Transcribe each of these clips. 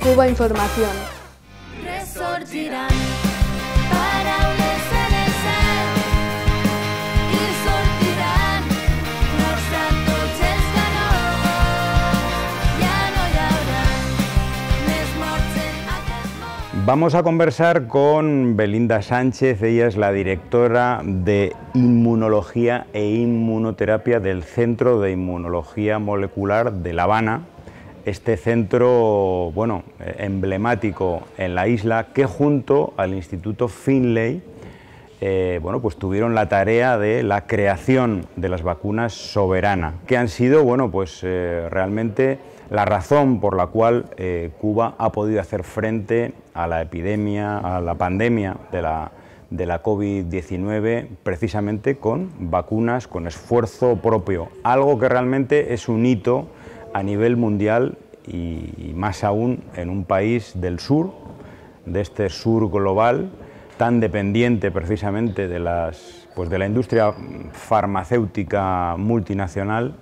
Cuba Información. Vamos a conversar con Belinda Sánchez, ella es la directora de Inmunología e Inmunoterapia del Centro de Inmunología Molecular de La Habana, este centro bueno, emblemático en la isla que junto al Instituto Finlay eh, bueno, pues tuvieron la tarea de la creación de las vacunas soberana, que han sido bueno, pues, eh, realmente la razón por la cual eh, Cuba ha podido hacer frente a la epidemia, a la pandemia de la, de la COVID-19 precisamente con vacunas, con esfuerzo propio, algo que realmente es un hito a nivel mundial y más aún en un país del sur, de este sur global, tan dependiente precisamente de, las, pues de la industria farmacéutica multinacional,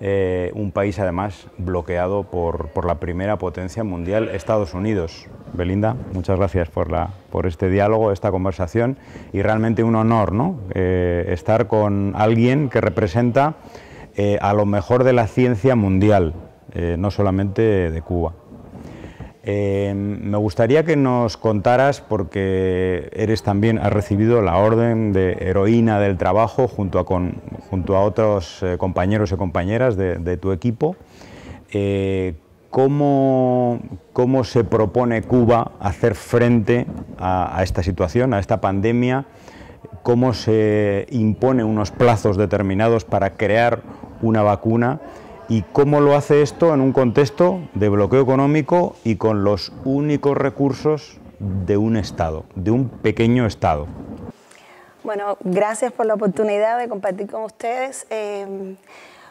eh, un país además bloqueado por, la primera potencia mundial, Estados Unidos. Belinda, muchas gracias por, la, por este diálogo, esta conversación y realmente un honor ¿no? Eh, estar con alguien que representa eh, a lo mejor de la ciencia mundial, eh, no solamente de Cuba. Eh, me gustaría que nos contaras, porque eres también, has recibido la orden de heroína del trabajo junto a, otros compañeros y compañeras de, tu equipo, ¿cómo, se propone Cuba hacer frente a esta situación, a esta pandemia? cómo se impone unos plazos determinados para crear una vacuna y cómo lo hace esto en un contexto de bloqueo económico y con los únicos recursos de un Estado, de un pequeño Estado. Bueno, gracias por la oportunidad de compartir con ustedes. Eh,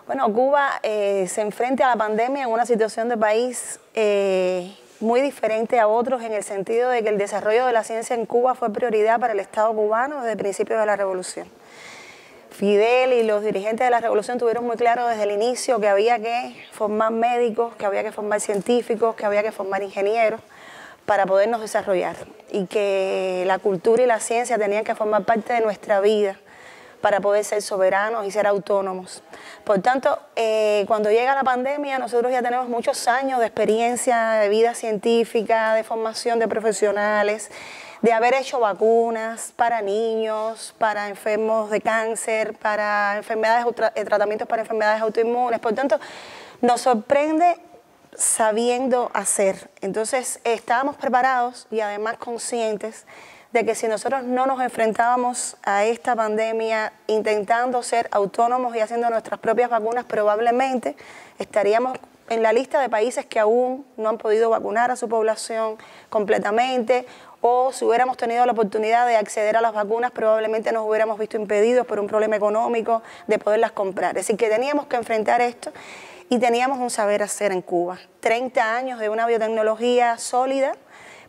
bueno, Cuba eh, se enfrenta a la pandemia en una situación de país eh, muy diferente a otros en el sentido de que el desarrollo de la ciencia en Cuba fue prioridad para el Estado cubano desde principios de la revolución. Fidel y los dirigentes de la revolución tuvieron muy claro desde el inicio que había que formar médicos, que había que formar científicos, que había que formar ingenieros para podernos desarrollar y que la cultura y la ciencia tenían que formar parte de nuestra vida para poder ser soberanos y ser autónomos. Por tanto, eh, cuando llega la pandemia, nosotros ya tenemos muchos años de experiencia, de vida científica, de formación de profesionales, de haber hecho vacunas para niños, para enfermos de cáncer, para enfermedades, eh, tratamientos para enfermedades autoinmunes. Por tanto, nos sorprende sabiendo hacer. Entonces, estábamos preparados y además conscientes de que si nosotros no nos enfrentábamos a esta pandemia intentando ser autónomos y haciendo nuestras propias vacunas, probablemente estaríamos en la lista de países que aún no han podido vacunar a su población completamente o si hubiéramos tenido la oportunidad de acceder a las vacunas, probablemente nos hubiéramos visto impedidos por un problema económico de poderlas comprar. Es decir, que teníamos que enfrentar esto y teníamos un saber hacer en Cuba. 30 años de una biotecnología sólida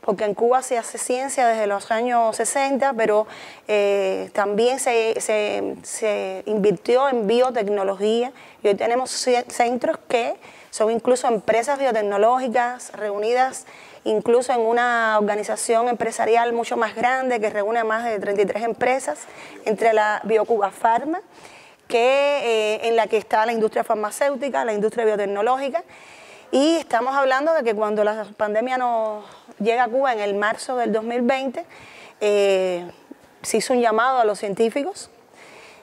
porque en Cuba se hace ciencia desde los años 60, pero eh, también se, invirtió en biotecnología y hoy tenemos centros que son incluso empresas biotecnológicas reunidas incluso en una organización empresarial mucho más grande que reúne a más de 33 empresas, entre la BioCuba Pharma, que, eh, en la que está la industria farmacéutica, la industria biotecnológica, y estamos hablando de que cuando la pandemia nos llega a Cuba en el marzo del 2020, eh, se hizo un llamado a los científicos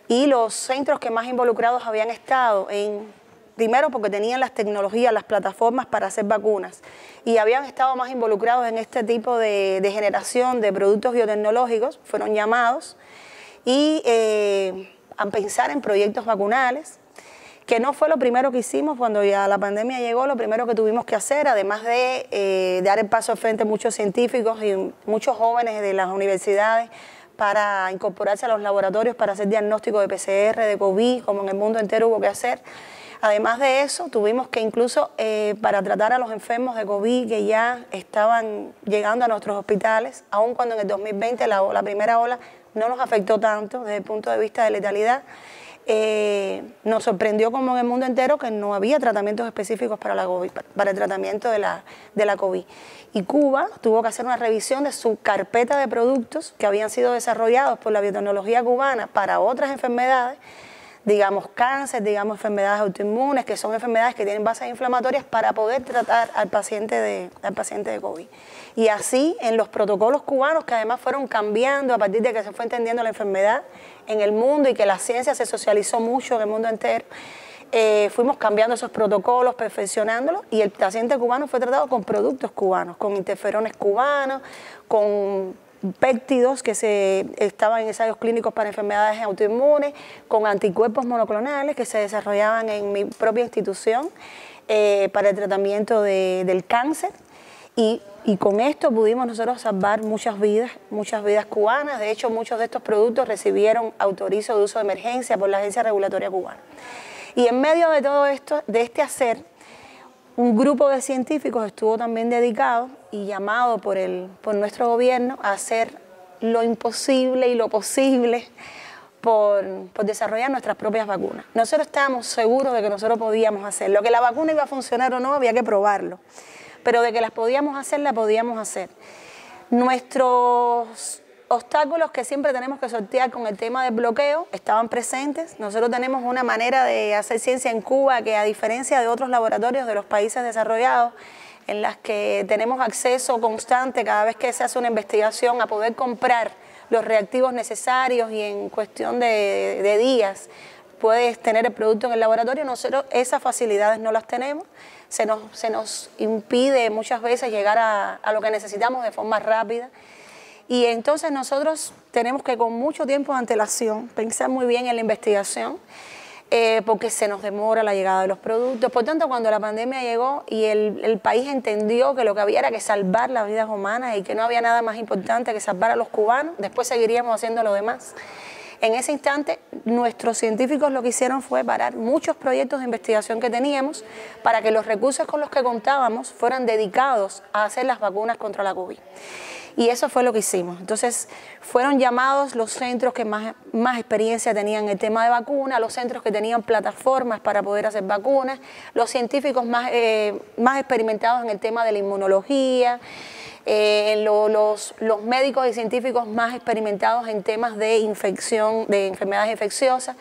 y los centros que más involucrados habían estado en, primero porque tenían las tecnologías, las plataformas para hacer vacunas y habían estado más involucrados en este tipo de, generación de productos biotecnológicos, fueron llamados y eh, a pensar en proyectos vacunales que no fue lo primero que hicimos cuando ya la pandemia llegó, lo primero que tuvimos que hacer, además de eh, dar el paso al frente a muchos científicos y muchos jóvenes de las universidades para incorporarse a los laboratorios para hacer diagnóstico de PCR, de COVID, como en el mundo entero hubo que hacer. Además de eso, tuvimos que incluso eh, para tratar a los enfermos de COVID que ya estaban llegando a nuestros hospitales, aun cuando en el 2020 la, la primera ola no nos afectó tanto desde el punto de vista de letalidad, eh, nos sorprendió como en el mundo entero que no había tratamientos específicos para, la para el tratamiento de la, de la COVID. Y Cuba tuvo que hacer una revisión de su carpeta de productos que habían sido desarrollados por la biotecnología cubana para otras enfermedades digamos, cáncer, digamos, enfermedades autoinmunes, que son enfermedades que tienen bases inflamatorias para poder tratar al paciente de, al paciente de COVID. Y así en los protocolos cubanos, que además fueron cambiando a partir de que se fue entendiendo la enfermedad en el mundo y que la ciencia se socializó mucho en el mundo entero. Eh, fuimos cambiando esos protocolos, perfeccionándolos, y el paciente cubano fue tratado con productos cubanos, con interferones cubanos, con péptidos que se estaban en ensayos clínicos para enfermedades autoinmunes, con anticuerpos monoclonales que se desarrollaban en mi propia institución eh, para el tratamiento del cáncer. Y, y, con esto pudimos nosotros salvar muchas vidas, muchas vidas cubanas. De hecho, muchos de estos productos recibieron autorizo de uso de emergencia por la Agencia Regulatoria Cubana. Y en medio de todo esto, de este hacer, un grupo de científicos estuvo también dedicado y llamado por, el, por nuestro gobierno a hacer lo imposible y lo posible por, desarrollar nuestras propias vacunas. Nosotros estábamos seguros de que nosotros podíamos hacerlo, que la vacuna iba a funcionar o no, había que probarlo, pero de que las podíamos hacer, la podíamos hacer. Nuestros obstáculos que siempre tenemos que sortear con el tema del bloqueo estaban presentes. Nosotros tenemos una manera de hacer ciencia en Cuba que a diferencia de otros laboratorios de los países desarrollados, en las que tenemos acceso constante cada vez que se hace una investigación a poder comprar los reactivos necesarios y en cuestión de, días puedes tener el producto en el laboratorio, nosotros esas facilidades no las tenemos, se nos, se nos impide muchas veces llegar a lo que necesitamos de forma rápida. Y entonces nosotros tenemos que con mucho tiempo de antelación pensar muy bien en la investigación. Eh, porque se nos demora la llegada de los productos. Por tanto, cuando la pandemia llegó y el, el, país entendió que lo que había era que salvar las vidas humanas y que no había nada más importante que salvar a los cubanos, después seguiríamos haciendo lo demás. En ese instante, nuestros científicos lo que hicieron fue parar muchos proyectos de investigación que teníamos para que los recursos con los que contábamos fueran dedicados a hacer las vacunas contra la COVID. Y eso fue lo que hicimos. Entonces fueron llamados los centros que más, más experiencia tenían en el tema de vacunas, los centros que tenían plataformas para poder hacer vacunas, los científicos más, eh, más experimentados en el tema de la inmunología. Eh, los, los, médicos y científicos más experimentados en temas de infección, de enfermedades infecciosas.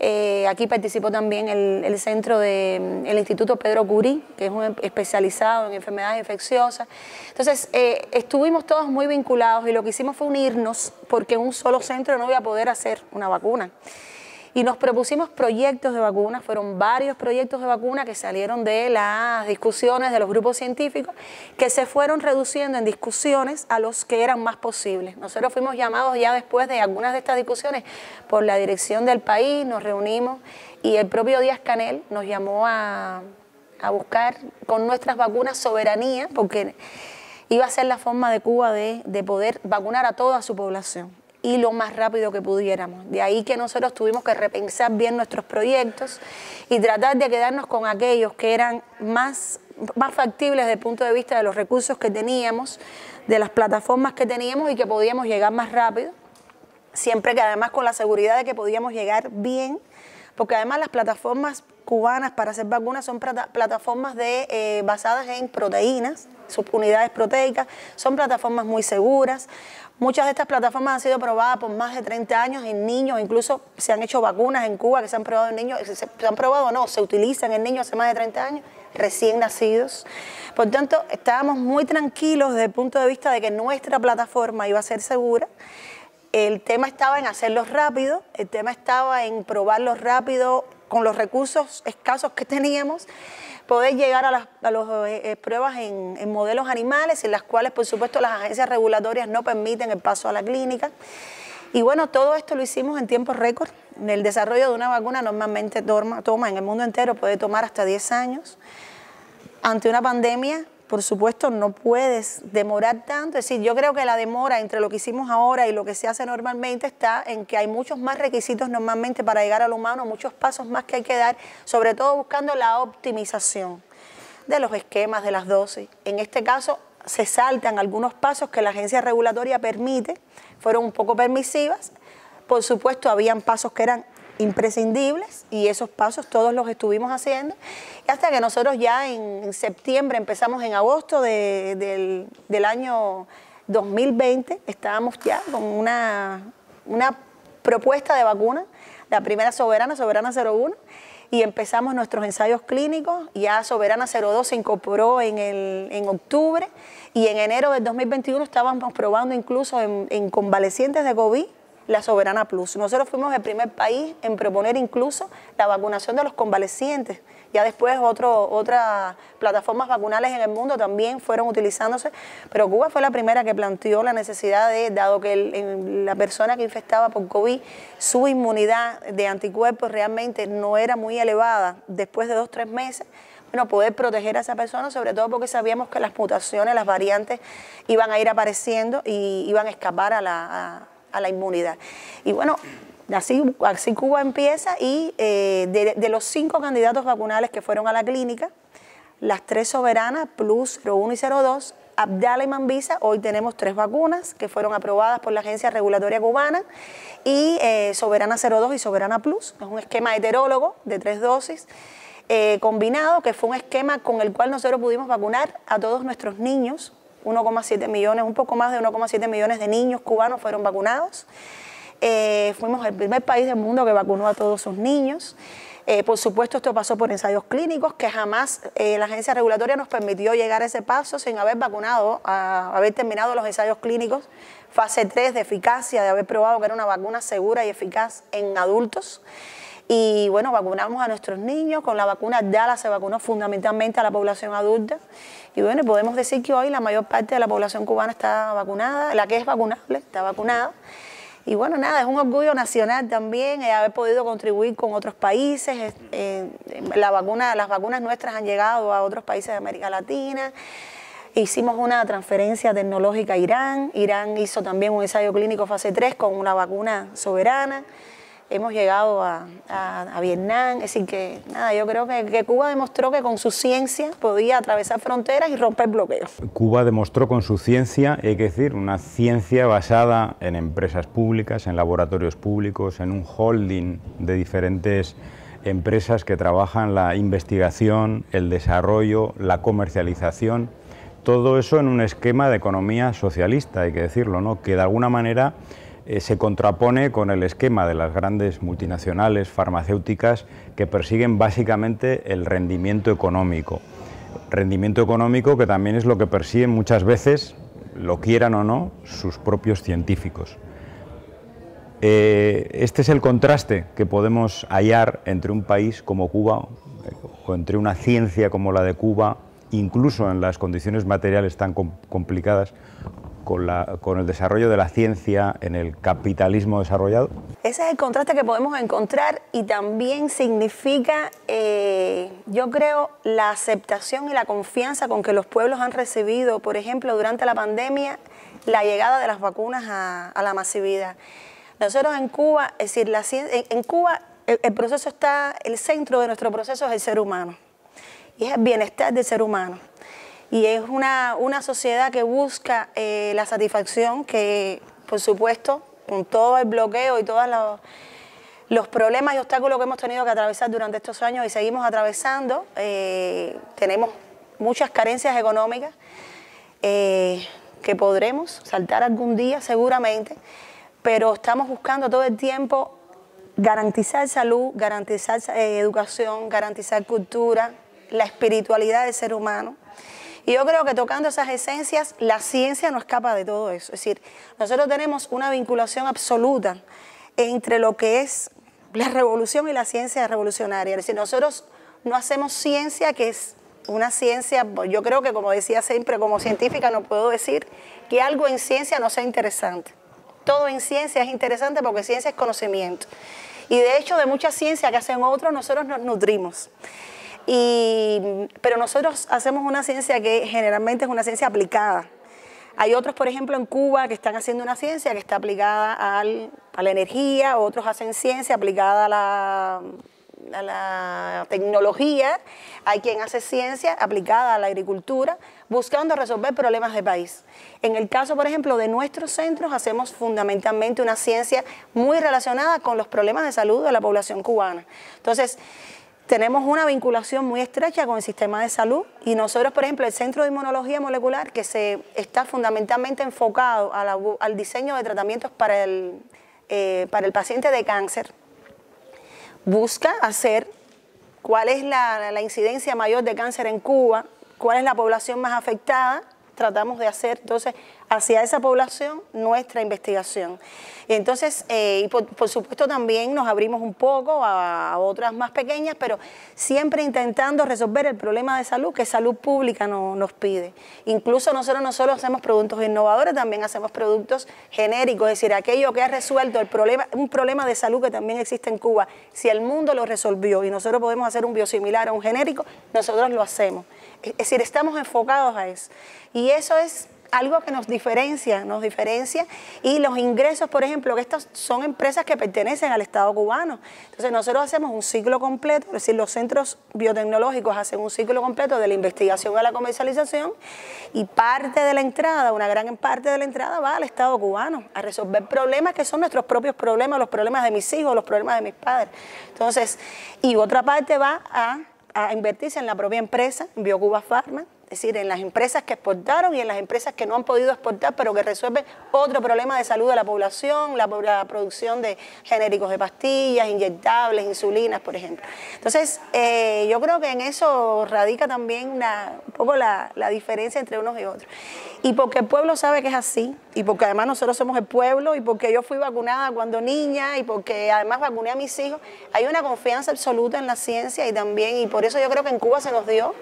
Eh, aquí participó también el, centro del mm, Instituto Pedro Curí, que es un especializado en enfermedades infecciosas. Entonces, eh, estuvimos todos muy vinculados y lo que hicimos fue unirnos porque un solo centro no iba a poder hacer una vacuna y nos propusimos proyectos de vacunas, fueron varios proyectos de vacunas que salieron de las discusiones de los grupos científicos, que se fueron reduciendo en discusiones a los que eran más posibles. Nosotros fuimos llamados ya después de algunas de estas discusiones por la dirección del país, nos reunimos y el propio Díaz Canel nos llamó a, buscar con nuestras vacunas soberanía, porque iba a ser la forma de Cuba de, de poder vacunar a toda su población y lo más rápido que pudiéramos. De ahí que nosotros tuvimos que repensar bien nuestros proyectos y tratar de quedarnos con aquellos que eran más, más factibles desde el punto de vista de los recursos que teníamos, de las plataformas que teníamos y que podíamos llegar más rápido, siempre que además con la seguridad de que podíamos llegar bien porque además las plataformas cubanas para hacer vacunas son plataformas eh, basadas en proteínas, subunidades proteicas, son plataformas muy seguras. Muchas de estas plataformas han sido probadas por más de 30 años en niños, incluso se han hecho vacunas en Cuba que se han probado en niños, se, han probado no, se utilizan en niños hace más de 30 años, recién nacidos. Por tanto, estábamos muy tranquilos desde el punto de vista de que nuestra plataforma iba a ser segura. El tema estaba en hacerlos rápido, el tema estaba en probarlos rápido con los recursos escasos que teníamos, poder llegar a las, eh, eh, pruebas en, modelos animales, en las cuales, por supuesto, las agencias regulatorias no permiten el paso a la clínica. Y bueno, todo esto lo hicimos en tiempo récord. El desarrollo de una vacuna normalmente toma, toma en el mundo entero, puede tomar hasta 10 años. Ante una pandemia, por supuesto, no puedes demorar tanto. Es decir, yo creo que la demora entre lo que hicimos ahora y lo que se hace normalmente está en que hay muchos más requisitos normalmente para llegar al humano, muchos pasos más que hay que dar, sobre todo buscando la optimización de los esquemas, de las dosis. En este caso, se saltan algunos pasos que la agencia regulatoria permite, fueron un poco permisivas. Por supuesto, habían pasos que eran imprescindibles y esos pasos todos los estuvimos haciendo hasta que nosotros ya en, septiembre empezamos en agosto del, del, año 2020 estábamos ya con una, una propuesta de vacuna la primera soberana soberana 01 y empezamos nuestros ensayos clínicos ya soberana 02 se incorporó en, el, en octubre y en enero del 2021 estábamos probando incluso en, en convalecientes de COVID la Soberana Plus. Nosotros fuimos el primer país en proponer incluso la vacunación de los convalecientes. Ya después otras plataformas vacunales en el mundo también fueron utilizándose, pero Cuba fue la primera que planteó la necesidad de, dado que la persona que infectaba por COVID, su inmunidad de anticuerpos realmente no era muy elevada después de dos, tres meses, bueno, poder proteger a esa persona, sobre todo porque sabíamos que las mutaciones, las variantes iban a ir apareciendo y iban a escapar a la, a la inmunidad. Y bueno, Así, así, Cuba empieza y eh, de, los cinco candidatos vacunales que fueron a la clínica, las tres soberanas, Plus, 01 y 02, Abdala y Mambisa, hoy tenemos tres vacunas que fueron aprobadas por la Agencia Regulatoria Cubana y eh, Soberana 02 y Soberana Plus, es un esquema heterólogo de tres dosis. Eh, combinado, que fue un esquema con el cual nosotros pudimos vacunar a todos nuestros niños 1,7 millones, un poco más de 1,7 millones de niños cubanos fueron vacunados. Eh, fuimos el primer país del mundo que vacunó a todos sus niños. Eh, por supuesto, esto pasó por ensayos clínicos, que jamás eh, la agencia regulatoria nos permitió llegar a ese paso sin haber vacunado, haber terminado los ensayos clínicos, fase 3 de eficacia, de haber probado que era una vacuna segura y eficaz en adultos. Y bueno, vacunamos a nuestros niños, con la vacuna DALA se vacunó fundamentalmente a la población adulta. Y bueno, podemos decir que hoy la mayor parte de la población cubana está vacunada, la que es vacunable está vacunada. Y bueno, nada, es un orgullo nacional también eh, haber podido contribuir con otros países. Eh, la vacuna, las vacunas nuestras han llegado a otros países de América Latina. Hicimos una transferencia tecnológica a Irán. Irán hizo también un ensayo clínico fase 3 con una vacuna soberana hemos llegado a, Vietnam. Es decir, que nada, yo creo que, que, Cuba demostró que con su ciencia podía atravesar fronteras y romper bloqueos. Cuba demostró con su ciencia, hay que decir, una ciencia basada en empresas públicas, en laboratorios públicos, en un holding de diferentes empresas que trabajan la investigación, el desarrollo, la comercialización. Todo eso en un esquema de economía socialista, hay que decirlo, ¿no? que de alguna manera eh, se contrapone con el esquema de las grandes multinacionales farmacéuticas que persiguen básicamente el rendimiento económico. Rendimiento económico que también es lo que persiguen muchas veces, lo quieran o no, sus propios científicos. Eh, este es el contraste que podemos hallar entre un país como Cuba eh, o entre una ciencia como la de Cuba, incluso en las condiciones materiales tan complicadas con, el desarrollo de la ciencia en el capitalismo desarrollado? Ese es el contraste que podemos encontrar y también significa, eh, yo creo, la aceptación y la confianza con que los pueblos han recibido, por ejemplo, durante la pandemia, la llegada de las vacunas a, la masividad. Nosotros en Cuba, es decir, en, Cuba el proceso está, el centro de nuestro proceso es el ser humano y es el bienestar del ser humano y es una, una sociedad que busca eh, la satisfacción, que por supuesto, con todo el bloqueo y todos los, problemas y obstáculos que hemos tenido que atravesar durante estos años y seguimos atravesando, eh, tenemos muchas carencias económicas eh, que podremos saltar algún día seguramente, pero estamos buscando todo el tiempo garantizar salud, garantizar educación, garantizar cultura, la espiritualidad del ser humano y yo creo que tocando esas esencias, la ciencia no escapa de todo eso. Es decir, nosotros tenemos una vinculación absoluta entre lo que es la revolución y la ciencia revolucionaria. Es decir, nosotros no hacemos ciencia que es una ciencia, yo creo que como decía siempre, como científica no puedo decir que algo en ciencia no sea interesante. Todo en ciencia es interesante porque ciencia es conocimiento. Y de hecho de mucha ciencia que hacen otros nosotros nos nutrimos. Y, pero nosotros hacemos una ciencia que generalmente es una ciencia aplicada. Hay otros, por ejemplo, en Cuba que están haciendo una ciencia que está aplicada a la energía, otros hacen ciencia aplicada a la, a la tecnología, hay quien hace ciencia aplicada a la agricultura, buscando resolver problemas de país. En el caso, por ejemplo, de nuestros centros, hacemos fundamentalmente una ciencia muy relacionada con los problemas de salud de la población cubana. Entonces, tenemos una vinculación muy estrecha con el sistema de salud y nosotros, por ejemplo, el Centro de Inmunología Molecular, que se está fundamentalmente enfocado al diseño de tratamientos para el, eh, para el paciente de cáncer, busca hacer cuál es la, la incidencia mayor de cáncer en Cuba, cuál es la población más afectada, tratamos de hacer entonces hacia esa población nuestra investigación. entonces, eh, por, supuesto también nos abrimos un poco a, otras más pequeñas, pero siempre intentando resolver el problema de salud que salud pública nos pide. Incluso nosotros no solo hacemos productos innovadores, también hacemos productos genéricos, es decir, aquello que ha resuelto el problema, un problema de salud que también existe en Cuba. Si el mundo lo resolvió y nosotros podemos hacer un biosimilar o un genérico, nosotros lo hacemos. Es decir, estamos enfocados a eso. Y eso es algo que nos diferencia, nos diferencia. Y los ingresos, por ejemplo, que estas son empresas que pertenecen al Estado cubano. Entonces nosotros hacemos un ciclo completo, es decir, los centros biotecnológicos hacen un ciclo completo de la investigación a la comercialización y parte de la entrada, una gran parte de la entrada va al Estado cubano a resolver problemas que son nuestros propios problemas, los problemas de mis hijos, los problemas de mis padres. Entonces, y otra parte va a invertirse en la propia empresa, BioCuba Pharma, es decir, en las empresas que exportaron y en las empresas que no han podido exportar, pero que resuelven otro problema de salud de la población, la, producción de genéricos de pastillas, inyectables, insulinas, por ejemplo. Entonces, eh, yo creo que en eso radica también una, un poco la, la diferencia entre unos y otros. Y porque el pueblo sabe que es así, y porque además nosotros somos el pueblo, y porque yo fui vacunada cuando niña, y porque además vacuné a mis hijos, hay una confianza absoluta en la ciencia y también, y por eso yo creo que en Cuba se nos dio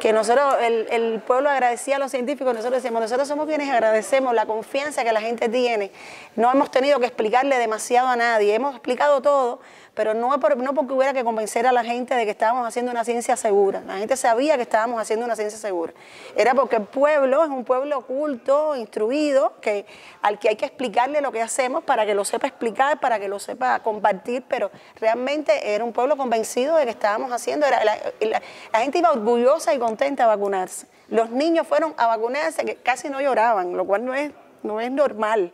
que nosotros... El, el, pueblo agradecía a los científicos, nosotros decíamos, nosotros somos quienes agradecemos la confianza que la gente tiene. No hemos tenido que explicarle demasiado a nadie, hemos explicado todo, pero no, no porque hubiera que convencer a la gente de que estábamos haciendo una ciencia segura. La gente sabía que estábamos haciendo una ciencia segura. Era porque el pueblo es un pueblo oculto, instruido, que, al que hay que explicarle lo que hacemos para que lo sepa explicar, para que lo sepa compartir, pero realmente era un pueblo convencido de que estábamos haciendo. Era, la, gente iba orgullosa y contenta a vacunarse. Los niños fueron a vacunarse que casi no lloraban, lo cual no es, no es normal.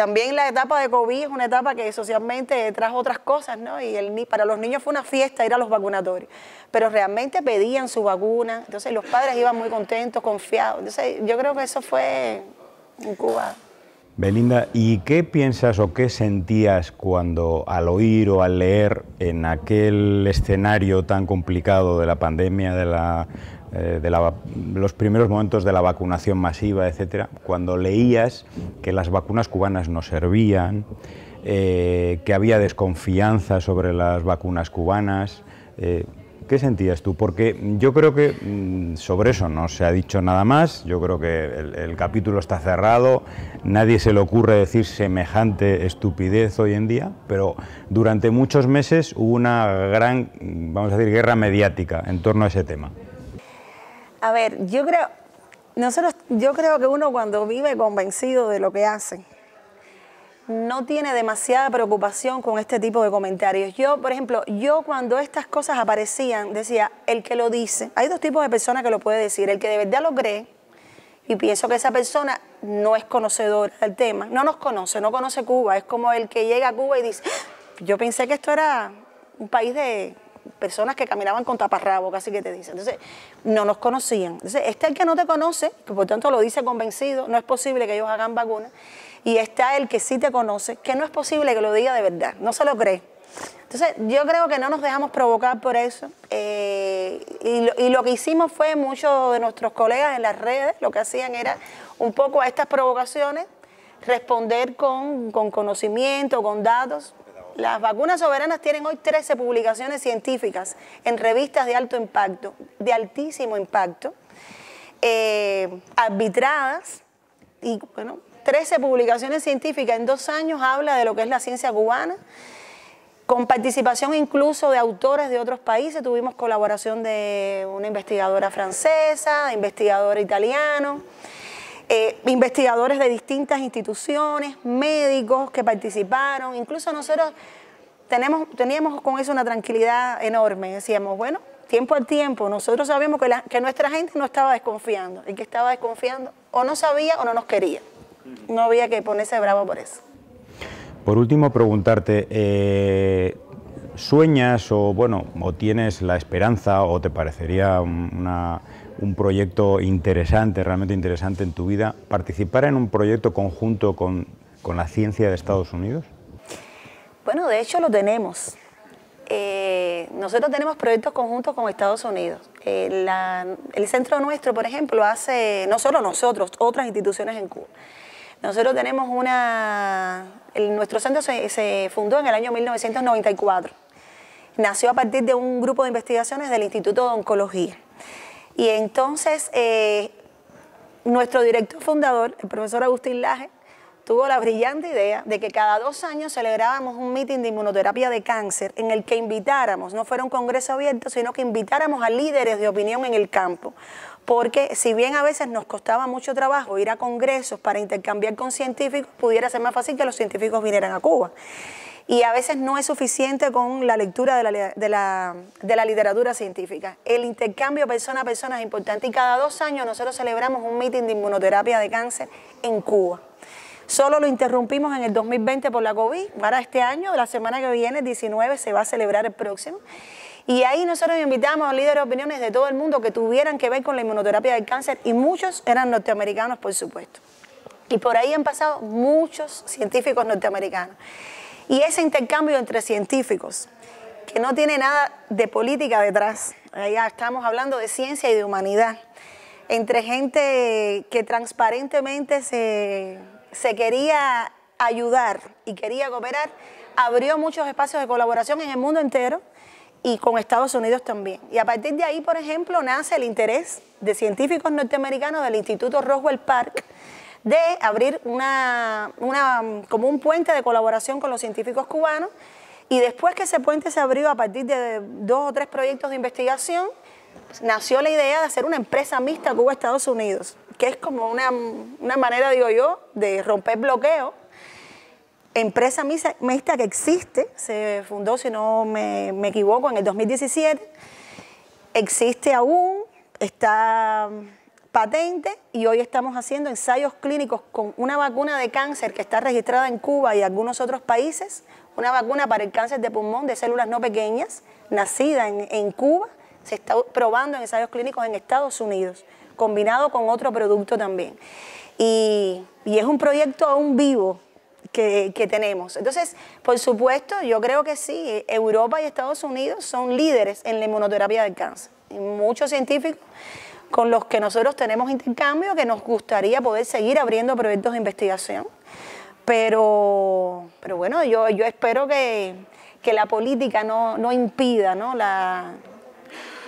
También la etapa de COVID es una etapa que socialmente trajo otras cosas, ¿no? Y el, para los niños fue una fiesta ir a los vacunatorios, pero realmente pedían su vacuna, entonces los padres iban muy contentos, confiados. Entonces yo creo que eso fue en Cuba. Belinda, ¿y qué piensas o qué sentías cuando al oír o al leer en aquel escenario tan complicado de la pandemia, de la eh, de los primeros momentos de la vacunación masiva, etcétera, cuando leías que las vacunas cubanas no servían, eh, que había desconfianza sobre las vacunas cubanas. Eh, ¿Qué sentías tú? Porque yo creo que mm, sobre eso no se ha dicho nada más, yo creo que el, el, capítulo está cerrado, nadie se le ocurre decir semejante estupidez hoy en día, pero durante muchos meses hubo una gran, vamos a decir, guerra mediática en torno a ese tema. A ver, yo creo, nosotros, yo creo que uno cuando vive convencido de lo que hace, no tiene demasiada preocupación con este tipo de comentarios. Yo, por ejemplo, yo cuando estas cosas aparecían, decía, el que lo dice, hay dos tipos de personas que lo puede decir, el que de verdad lo cree, y pienso que esa persona no es conocedora del tema, no nos conoce, no conoce Cuba, es como el que llega a Cuba y dice, ah, yo pensé que esto era un país de personas que caminaban con taparrabo, casi que te dicen. Entonces, no nos conocían. Entonces, está el que no te conoce, que por tanto lo dice convencido, no es posible que ellos hagan vacuna, y está el que sí te conoce, que no es posible que lo diga de verdad, no se lo cree. Entonces, yo creo que no nos dejamos provocar por eso. Eh, y, lo, que hicimos fue, muchos de nuestros colegas en las redes lo que hacían era un poco a estas provocaciones responder con, con conocimiento, con datos, las vacunas soberanas tienen hoy 13 publicaciones científicas en revistas de alto impacto, de altísimo impacto, eh, arbitradas y bueno, 13 publicaciones científicas en dos años habla de lo que es la ciencia cubana, con participación incluso de autores de otros países. Tuvimos colaboración de una investigadora francesa, investigador italiano. Eh, investigadores de distintas instituciones, médicos que participaron, incluso nosotros teníamos con eso una tranquilidad enorme, decíamos, bueno, tiempo al tiempo, nosotros sabíamos que, nuestra gente no estaba desconfiando, ...y que estaba desconfiando o no sabía o no nos quería, no había que ponerse bravo por eso. Por último, preguntarte, eh, ¿sueñas o, bueno, o tienes la esperanza o te parecería una un proyecto interesante, realmente interesante en tu vida, participar en un proyecto conjunto con, con la ciencia de Estados Unidos? Bueno, de hecho lo tenemos. Eh, nosotros tenemos proyectos conjuntos con Estados Unidos. Eh, el centro nuestro, por ejemplo, hace, no solo nosotros, otras instituciones en Cuba. Nosotros tenemos una, el, nuestro centro se, se fundó en el año 1994. Nació a partir de un grupo de investigaciones del Instituto de Oncología. Y entonces eh, nuestro director fundador, el profesor Agustín Laje, tuvo la brillante idea de que cada dos años celebrábamos un mítin de inmunoterapia de cáncer en el que invitáramos, no fuera un congreso abierto, sino que invitáramos a líderes de opinión en el campo. Porque si bien a veces nos costaba mucho trabajo ir a congresos para intercambiar con científicos, pudiera ser más fácil que los científicos vinieran a Cuba y a veces no es suficiente con la lectura de la, de la, de la literatura científica. El intercambio persona a persona es importante y cada dos años nosotros celebramos un meeting de inmunoterapia de cáncer en Cuba. Solo lo interrumpimos en el 2020 por la COVID, para este año, la semana que viene, 19, se va a celebrar el próximo. Y ahí nosotros invitamos a líderes de opiniones de todo el mundo que tuvieran que ver con la inmunoterapia del cáncer y muchos eran norteamericanos, por supuesto. Y por ahí han pasado muchos científicos norteamericanos. Y ese intercambio entre científicos, que no tiene nada de política detrás, ya estamos hablando de ciencia y de humanidad, entre gente que transparentemente se, quería ayudar y quería cooperar, abrió muchos espacios de colaboración en el mundo entero y con Estados Unidos también. Y a partir de ahí, por ejemplo, nace el interés de científicos norteamericanos del Instituto Roswell Park de abrir una, una, como un puente de colaboración con los científicos cubanos y después que ese puente se abrió a partir de dos o tres proyectos de investigación, nació la idea de hacer una empresa mixta Cuba-Estados Unidos, que es como una, manera, digo yo, de romper bloqueo empresa mixta que existe, se fundó, si no me, me, equivoco, en el 2017, existe aún, está patente y hoy estamos haciendo ensayos clínicos con una vacuna de cáncer que está registrada en Cuba y algunos otros países, una vacuna para el cáncer de pulmón de células no pequeñas, nacida en, Cuba, se está probando en ensayos clínicos en Estados Unidos, combinado con otro producto también. Y, es un proyecto aún vivo, que, tenemos. Entonces, por supuesto, yo creo que sí, Europa y Estados Unidos son líderes en la inmunoterapia del cáncer. muchos científicos con los que nosotros tenemos intercambio, que nos gustaría poder seguir abriendo proyectos de investigación. Pero, pero bueno, yo, yo espero que, la política no, impida ¿no? La,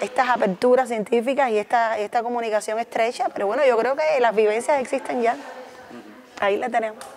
estas aperturas científicas y esta, esta comunicación estrecha, pero bueno, yo creo que las vivencias existen ya. Ahí la tenemos.